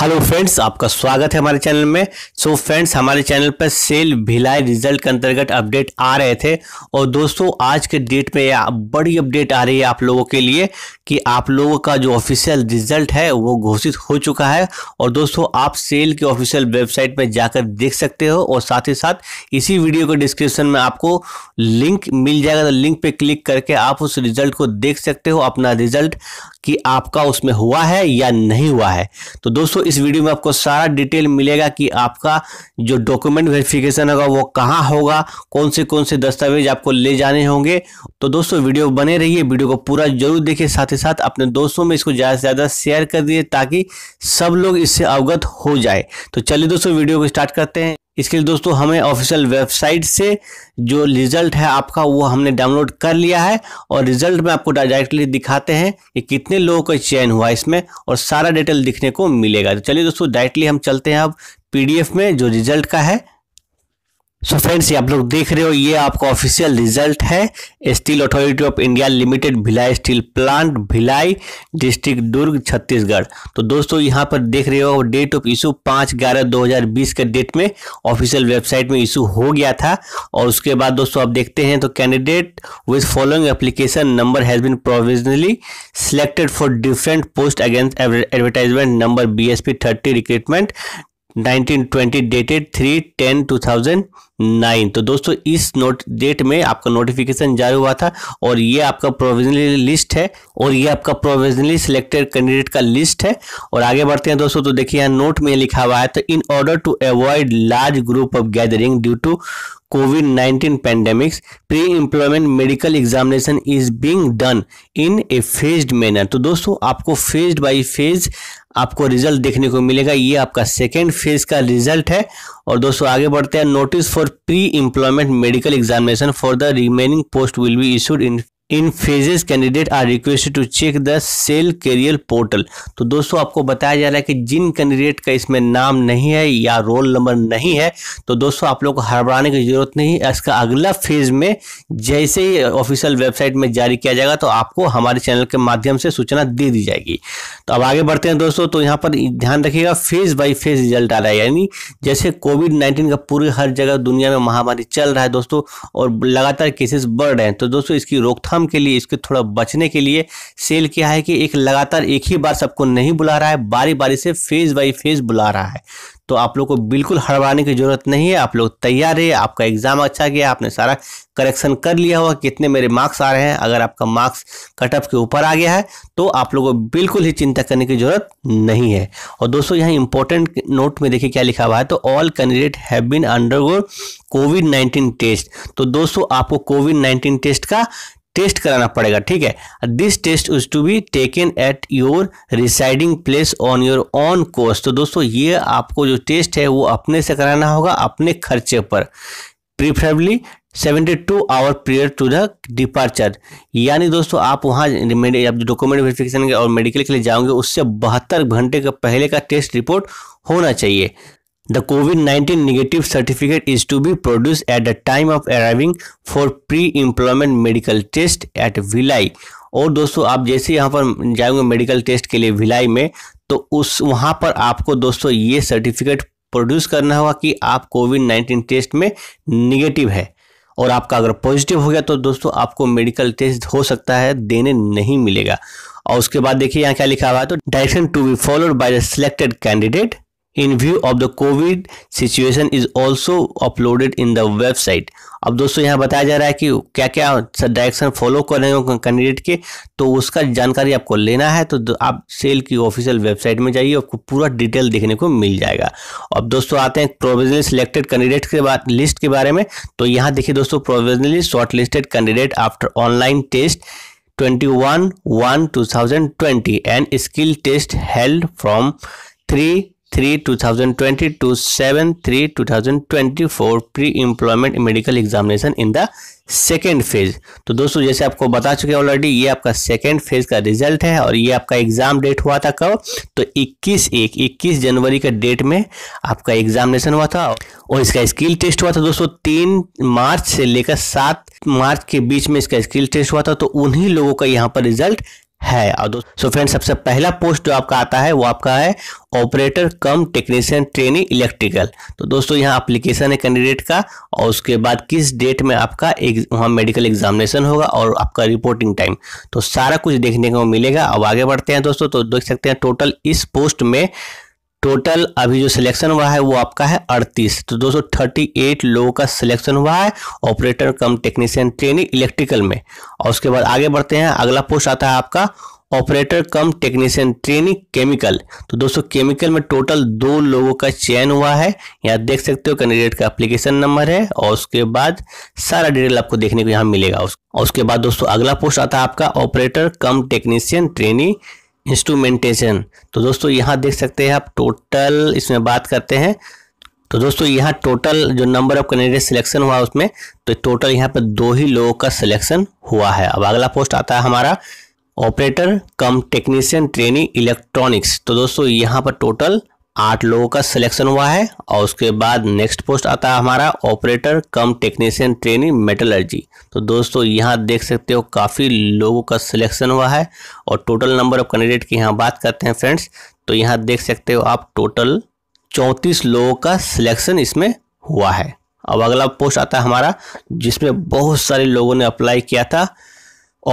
Hello friends आपका स्वागत है हमारे चैनल में सो so फ्रेंड्स हमारे चैनल पर सेल भिलाई रिजल्ट के अंतर्गत अपडेट आ रहे थे और दोस्तों आज के डेट में यह बड़ी अपडेट आ रही है आप लोगों के लिए कि आप लोगों का जो ऑफिशियल रिजल्ट है वो घोषित हो चुका है और दोस्तों आप सेल के ऑफिशियल वेबसाइट पर जाकर देख सकते हो और साथ ही साथ इसी वीडियो के डिस्क्रिप्शन में आपको लिंक मिल जाएगा तो लिंक पर क्लिक करके आप उस रिजल्ट को देख सकते हो अपना रिजल्ट कि आपका उसमें हुआ है या नहीं हुआ है तो दोस्तों इस वीडियो में आपको सारा डिटेल मिलेगा कि आपका जो डॉक्यूमेंट वेरिफिकेशन होगा वो कहाँ होगा कौन से कौन से दस्तावेज आपको ले जाने होंगे तो दोस्तों वीडियो बने रहिए वीडियो को पूरा जरूर देखिए साथ ही साथ अपने दोस्तों में इसको ज़्यादा से ज़्यादा शेयर कर दिए ताकि सब लोग इससे अवगत हो जाए तो चलिए दोस्तों वीडियो को स्टार्ट करते हैं इसके लिए दोस्तों हमें ऑफिशियल वेबसाइट से जो रिजल्ट है आपका वो हमने डाउनलोड कर लिया है और रिजल्ट में आपको डायरेक्टली दिखाते हैं कि कितने लोगों का चयन हुआ इसमें और सारा डिटेल दिखने को मिलेगा तो चलिए दोस्तों डायरेक्टली हम चलते हैं अब पीडीएफ में जो रिजल्ट का है सो so फ्रेंड्स ये आप लोग देख रहे हो ये आपका ऑफिशियल रिजल्ट है steel authority of India limited Bhilai steel plant Bhilai district Durg Chhattisgarh तो दोस्तों यहाँ पर देख रहे हो डेट ऑफ इशू पाँच ग्यारह दो हजार बीस के डेट में ऑफिशियल वेबसाइट में इशू हो गया था और उसके बाद दोस्तों आप देखते हैं तो candidate with following application number has been provisionally selected for different post against advertisement number B S P thirty recruitment 1920 dated 3 10 तो दोस्तों इस नोट डेट में आपका नोटिफिकेशन जारी हुआ था और ये आपका प्रोविजनली लिस्ट है और ये आपका प्रोविजनली सिलेक्टेड कैंडिडेट का लिस्ट है और आगे बढ़ते हैं दोस्तों तो देखिए यहाँ नोट में लिखा हुआ है तो in order to avoid large group of gathering due to Covid 19 pandemics pre employment medical examination is being done in a phased manner तो दोस्तों आपको फेज्ड बाय फेज आपको रिजल्ट देखने को मिलेगा ये आपका सेकेंड फेज का रिजल्ट है और दोस्तों आगे बढ़ते हैं notice for pre employment medical examination for the remaining post will be issued in in phases candidate are requested to check the SAIL career portal तो दोस्तों आपको बताया जा रहा है कि जिन कैंडिडेट का इसमें नाम नहीं है या रोल नंबर नहीं है तो दोस्तों आप लोग को हड़बड़ाने की जरूरत नहीं है इसका अगला फेज में जैसे ही ऑफिशियल वेबसाइट में जारी किया जाएगा तो आपको हमारे चैनल के माध्यम से सूचना दे दी जाएगी तो अब आगे बढ़ते हैं दोस्तों तो यहाँ पर ध्यान रखिएगा फेज बाई फेज रिजल्ट आ रहा है यानी जैसे कोविड नाइन्टीन का पूरी हर जगह दुनिया में महामारी चल रहा है दोस्तों और लगातार केसेस बढ़ रहे हैं तो दोस्तों इसकी रोकथाम रोकथाम के लिए इसके थोड़ा बचने के लिए सेल किया है कि एक लगातार एक ही बार सबको नहीं बुला रहा है बारी बारी से फेज बाई फेज बुला रहा है तो आप लोग को बिल्कुल हड़वाने की ज़रूरत नहीं है आप लोग तैयार रहे आपका एग्ज़ाम अच्छा गया आपने सारा करेक्शन कर लिया हुआ कितने मेरे मार्क्स आ रहे हैं अगर आपका मार्क्स कटअप के ऊपर आ गया है तो आप लोगों को बिल्कुल ही चिंता करने की ज़रूरत नहीं है और दोस्तों यहाँ इंपॉर्टेंट नोट में देखिए क्या लिखा हुआ है तो all candidate have been undergo Covid nineteen test तो दोस्तों आपको कोविड नाइन्टीन टेस्ट का टेस्ट कराना पड़ेगा ठीक है this test is to be taken at your residing place on your own course तो दोस्तों ये आपको जो टेस्ट है वो अपने से कराना होगा अपने खर्चे पर preferably 72 hour period to the departure यानी दोस्तों आप वहाँ आप जो डॉक्यूमेंट वेरिफिकेशन और मेडिकल के लिए जाओगे उससे बहत्तर घंटे के पहले का टेस्ट रिपोर्ट होना चाहिए The COVID-19 negative certificate is to be produced at the time of arriving for pre-employment medical test at Vilai. और दोस्तों आप जैसे यहाँ पर जाएंगे मेडिकल टेस्ट के लिए भिलाई में तो उस वहाँ पर आपको दोस्तों ये सर्टिफिकेट प्रोड्यूस करना होगा कि आप कोविड नाइन्टीन टेस्ट में निगेटिव है और आपका अगर पॉजिटिव हो गया तो दोस्तों आपको मेडिकल टेस्ट हो सकता है देने नहीं मिलेगा और उसके बाद देखिए यहाँ क्या लिखा हुआ है तो direction to be followed by the selected candidate in view of the Covid situation is also uploaded in the website अब दोस्तों यहाँ बताया जा रहा है कि क्या क्या डायरेक्शन फॉलो कर रहे हो कैंडिडेट के तो उसका जानकारी आपको लेना है तो आप सेल की ऑफिशियल वेबसाइट में जाइए आपको पूरा डिटेल देखने को मिल जाएगा अब दोस्तों आते हैं प्रोविजनली सिलेक्टेड कैंडिडेट के बाद लिस्ट के बारे में तो यहाँ देखिए दोस्तों provisionally short listed candidate after online test 21 thousand 2020 and skill test held from 3 three two thousand twenty two seven three two thousand twenty four pre employment medical examination in the second phase तो दोस्तों जैसे आपको बता चुके हैं already ये आपका second phase का रिजल्ट है और ये आपका एग्जाम डेट हुआ था कब तो 21 एक 21 जनवरी के डेट में आपका एग्जामिनेशन हुआ था और इसका स्किल टेस्ट हुआ था दोस्तों तीन मार्च से लेकर सात मार्च के बीच में इसका स्किल टेस्ट हुआ था तो उन्हीं लोगों का यहाँ पर रिजल्ट है और दोस्तों सो फ्रेंड सबसे पहला पोस्ट जो आपका आता है वो आपका है operator cum technician training electrical तो दोस्तों यहाँ अप्लीकेशन है कैंडिडेट का और उसके बाद किस डेट में आपका एक वहाँ मेडिकल एग्जामिनेशन होगा और आपका रिपोर्टिंग टाइम तो सारा कुछ देखने को मिलेगा अब आगे बढ़ते हैं दोस्तों तो देख सकते हैं टोटल इस पोस्ट में टोटल अभी जो सिलेक्शन हुआ है वो आपका है 38 तो 238 लोगों का सिलेक्शन हुआ है operator cum technician training electrical में और उसके बाद आगे बढ़ते हैं अगला पोस्ट आता है आपका operator cum technician training chemical तो दोस्तों केमिकल में टोटल दो लोगों का चयन हुआ है यहाँ देख सकते हो कैंडिडेट का एप्लीकेशन नंबर है और उसके बाद सारा डिटेल आपको देखने को यहाँ मिलेगा उसके बाद दोस्तों अगला पोस्ट आता है आपका operator cum technician training instrumentation तो दोस्तों यहाँ देख सकते हैं आप टोटल इसमें बात करते हैं तो दोस्तों यहाँ टोटल जो नंबर ऑफ कैंडिडेट सिलेक्शन हुआ उसमें तो टोटल यहाँ पर दो ही लोगों का सिलेक्शन हुआ है अब अगला पोस्ट आता है हमारा operator cum technician training electronics तो दोस्तों यहाँ पर टोटल आठ लोगों का सिलेक्शन हुआ है और उसके बाद नेक्स्ट पोस्ट आता है हमारा operator cum technician training metallurgy तो दोस्तों यहाँ देख सकते हो काफ़ी लोगों का सिलेक्शन हुआ है और टोटल नंबर ऑफ कैंडिडेट की यहाँ बात करते हैं फ्रेंड्स तो यहाँ देख सकते हो आप टोटल चौंतीस लोगों का सिलेक्शन इसमें हुआ है अब अगला पोस्ट आता है हमारा जिसमें बहुत सारे लोगों ने अप्लाई किया था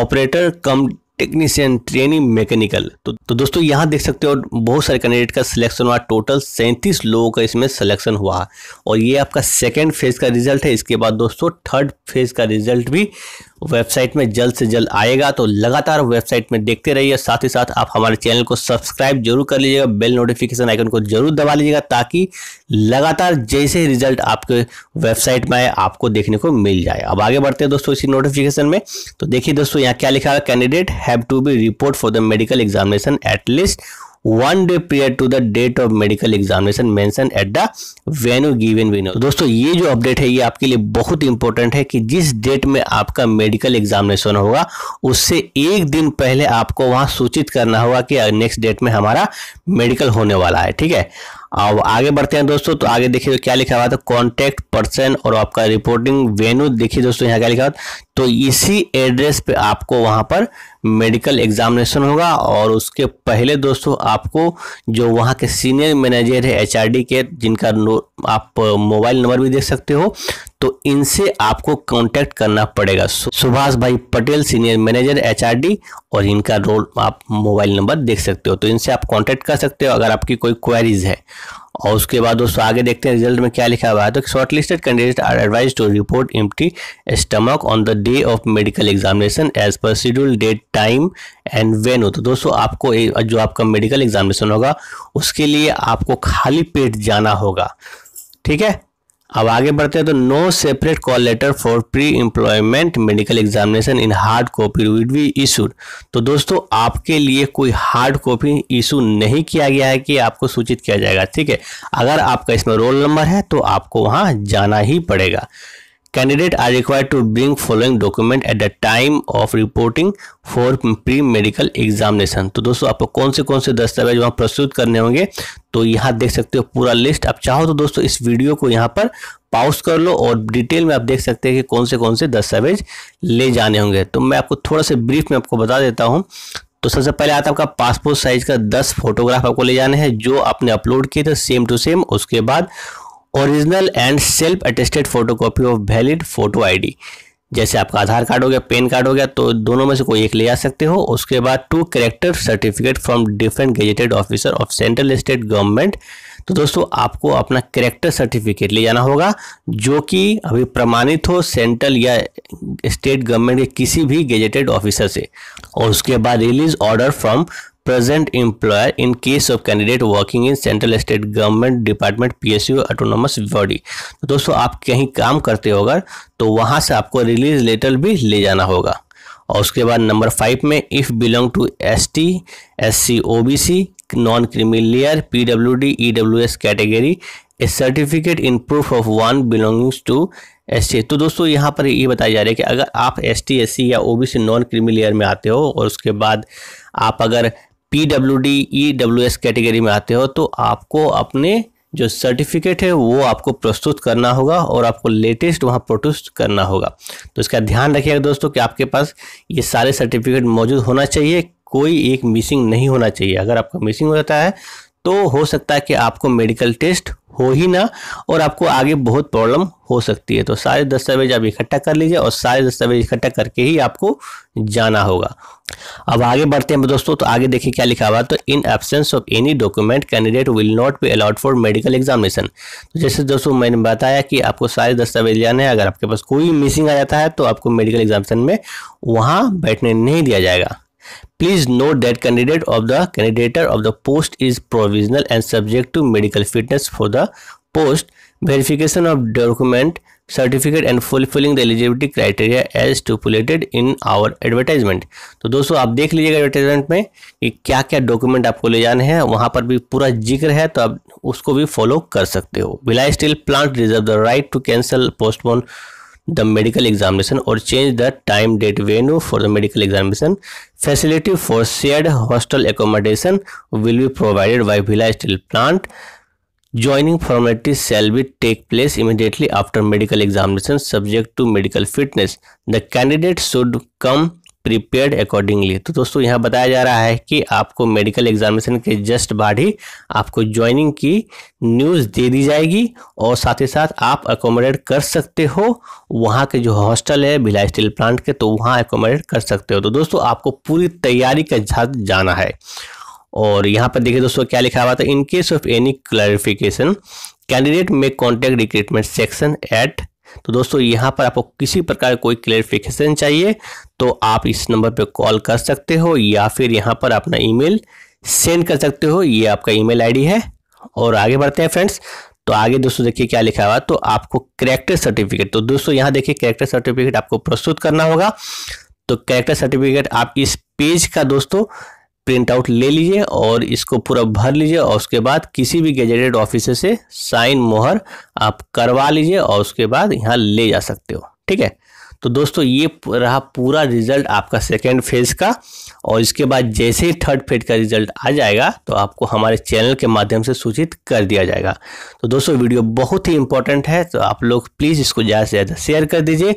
operator cum technician training mechanical तो तो दोस्तों यहाँ देख सकते हो बहुत सारे कैंडिडेट का सिलेक्शन हुआ टोटल सैंतीस लोगों का इसमें सिलेक्शन हुआ और ये आपका सेकेंड फेज का रिजल्ट है इसके बाद दोस्तों थर्ड फेज का रिजल्ट भी वेबसाइट में जल्द से जल्द आएगा तो लगातार वेबसाइट में देखते रहिए साथ ही साथ आप हमारे चैनल को सब्सक्राइब जरूर कर लीजिएगा बेल नोटिफिकेशन आइकन को जरूर दबा लीजिएगा ताकि लगातार जैसे रिजल्ट आपके वेबसाइट में आए आपको देखने को मिल जाए अब आगे बढ़ते हैं दोस्तों इसी नोटिफिकेशन में तो देखिए दोस्तों यहाँ क्या लिखा है candidate have to be report for the medical examination at least one day period to the date of medical examination mention at the venue given venue दोस्तों ये जो अपडेट है ये आपके लिए बहुत इंपॉर्टेंट है कि जिस डेट में आपका मेडिकल एग्जामिनेशन होगा उससे एक दिन पहले आपको वहां सूचित करना होगा कि नेक्स्ट डेट में हमारा मेडिकल होने वाला है ठीक है अब आगे बढ़ते हैं दोस्तों तो आगे देखिए तो क्या लिखा हुआ था कॉन्टैक्ट पर्सन और आपका रिपोर्टिंग वेन्यू देखिए दोस्तों यहाँ क्या लिखा हुआ तो इसी एड्रेस पे आपको वहां पर मेडिकल एग्जामिनेशन होगा और उसके पहले दोस्तों आपको जो वहाँ के सीनियर मैनेजर है एच के जिनका आप मोबाइल नंबर भी देख सकते हो तो इनसे आपको कांटेक्ट करना पड़ेगा सुभाष भाई पटेल सीनियर मैनेजर एच और इनका रोल आप मोबाइल नंबर देख सकते हो तो इनसे आप कांटेक्ट कर सकते हो अगर आपकी कोई क्वेरीज है और उसके बाद दोस्तों आगे देखते हैं रिजल्ट में क्या लिखा हुआ है तो shortlisted candidate are advise to report empty stomach on the day of medical examination as per schedule date time and when तो दोस्तों आपको जो आपका मेडिकल एग्जामिनेशन होगा उसके लिए आपको खाली पेट जाना होगा ठीक है अब आगे बढ़ते हैं तो no separate call letter for pre employment medical examination in hard copy will be issued तो दोस्तों आपके लिए कोई हार्ड कॉपी इशू नहीं किया गया है कि आपको सूचित किया जाएगा ठीक है अगर आपका इसमें रोल नंबर है तो आपको वहां जाना ही पड़ेगा candidate are required to bring following document at the time of reporting for pre medical examination तो दोस्तों आपको कौन से कौन से दस्तावेज वहाँ प्रस्तुत करने होंगे तो यहाँ देख सकते हो पूरा लिस्ट आप चाहो तो दोस्तों इस वीडियो को यहाँ पर पाउस कर लो और डिटेल में आप देख सकते हैं कि कौन से कौन से दस्तावेज ले जाने होंगे तो मैं आपको थोड़ा सा ब्रीफ में आपको बता देता हूँ तो सबसे पहले आता आपका पासपोर्ट साइज का दस फोटोग्राफ आपको ले जाने हैं जो आपने अपलोड किए थे सेम टू सेम उसके बाद original and self attested photocopy of valid photo ID जैसे आपका आधार कार्ड हो गया पेन कार्ड हो गया तो दोनों में से कोई एक ले जा सकते हो उसके बाद two character certificate from different gazetted officer of central state government तो दोस्तों आपको अपना करेक्टर सर्टिफिकेट ले जाना होगा जो कि अभी प्रमाणित हो सेंट्रल या स्टेट गवर्नमेंट के किसी भी गेजेटेड ऑफिसर से और उसके बाद release order from present employer in case of candidate working in central state government department PSU autonomous body तो दोस्तों आप कहीं काम करते होगा तो वहाँ से आपको रिलीज लेटर भी ले जाना होगा और उसके बाद नंबर फाइव में if belong to S T S C O B C non creamy layer P W D E W S category a certificate in proof of one belongings to S तो दोस्तों यहाँ पर ये बताया जा रहा है कि अगर आप एस टी एस सी या O B C non creamy layer में आते हो और उसके बाद आप अगर P W D E W S category में आते हो तो आपको अपने जो सर्टिफिकेट है वो आपको प्रस्तुत करना होगा और आपको लेटेस्ट वहाँ प्रोड्यूस करना होगा तो इसका ध्यान रखिएगा दोस्तों कि आपके पास ये सारे सर्टिफिकेट मौजूद होना चाहिए कोई एक मिसिंग नहीं होना चाहिए अगर आपका मिसिंग हो जाता है तो हो सकता है कि आपको मेडिकल टेस्ट हो ही ना और आपको आगे बहुत प्रॉब्लम हो सकती है तो सारे दस्तावेज आप इकट्ठा कर लीजिए और सारे दस्तावेज इकट्ठा करके ही आपको जाना होगा अब आगे बढ़ते हैं दोस्तों तो आगे देखिए क्या लिखा हुआ तो in absence of any document candidate will not be allowed for medical examination तो जैसे दोस्तों मैंने बताया कि आपको सारे दस्तावेज लेना हैं अगर आपके पास कोई मिसिंग आ जाता है तो आपको मेडिकल एग्जामिनेशन में वहाँ बैठने नहीं दिया जाएगा Please note that candidate of the candidate of the post is provisional and subject to medical fitness for the post, verification of document, certificate and fulfilling the eligibility criteria as stipulated in our advertisement तो दोस्तों आप देख लीजिएगा advertisement में कि क्या क्या document आपको ले जाने हैं वहाँ पर भी पूरा जिक्र है तो आप उसको भी फॉलो कर सकते हो Bhilai steel plant reserve the right to cancel postpone the medical examination or change the time date venue for the medical examination facility for shared hostel accommodation will be provided by villa steel plant joining formalities shall be take place immediately after medical examination subject to medical fitness the candidate should come prepared accordingly तो दोस्तों यहाँ बताया जा रहा है कि आपको medical examination के जस्ट बाद ही आपको ज्वाइनिंग की न्यूज़ दे दी जाएगी और साथ ही साथ आप अकोमोडेट कर सकते हो वहाँ के जो हॉस्टल है भिलाई स्टील प्लांट के तो वहाँ अकोमोडेट कर सकते हो तो दोस्तों आपको पूरी तैयारी के साथ जाना है और यहाँ पर देखिए दोस्तों क्या लिखा हुआ था in case of any clarification candidate may contact recruitment section at तो दोस्तों यहाँ पर आपको किसी प्रकार कोई क्लेरिफिकेशन चाहिए तो आप इस नंबर पर कॉल कर सकते हो या फिर यहाँ पर अपना ईमेल सेंड कर सकते हो ये आपका ईमेल आईडी है और आगे बढ़ते हैं फ्रेंड्स तो आगे दोस्तों देखिए क्या लिखा हुआ तो आपको करेक्टर सर्टिफिकेट तो दोस्तों यहाँ देखिए करेक्टर सर्टिफिकेट आपको प्रस्तुत करना होगा तो करेक्टर सर्टिफिकेट आप इस पेज का दोस्तों प्रिंट आउट ले लीजिए और इसको पूरा भर लीजिए और उसके बाद किसी भी गेजेटेड ऑफिसर से साइन मोहर आप करवा लीजिए और उसके बाद यहाँ ले जा सकते हो ठीक है तो दोस्तों ये रहा पूरा रिजल्ट आपका सेकेंड फेज का और इसके बाद जैसे ही थर्ड फेड का रिजल्ट आ जाएगा तो आपको हमारे चैनल के माध्यम से सूचित कर दिया जाएगा तो दोस्तों वीडियो बहुत ही इंपॉर्टेंट है तो आप लोग प्लीज़ इसको ज़्यादा से ज़्यादा शेयर कर दीजिए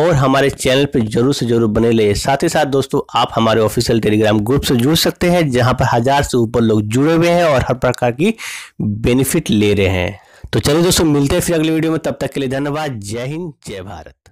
और हमारे चैनल पर जरूर से जरूर बने लिए साथ ही साथ दोस्तों आप हमारे ऑफिशियल टेलीग्राम ग्रुप से जुड़ सकते हैं जहाँ पर हज़ार से ऊपर लोग जुड़े हुए हैं और हर प्रकार की बेनिफिट ले रहे हैं तो चलिए दोस्तों मिलते हैं फिर अगले वीडियो में तब तक के लिए धन्यवाद जय हिंद जय भारत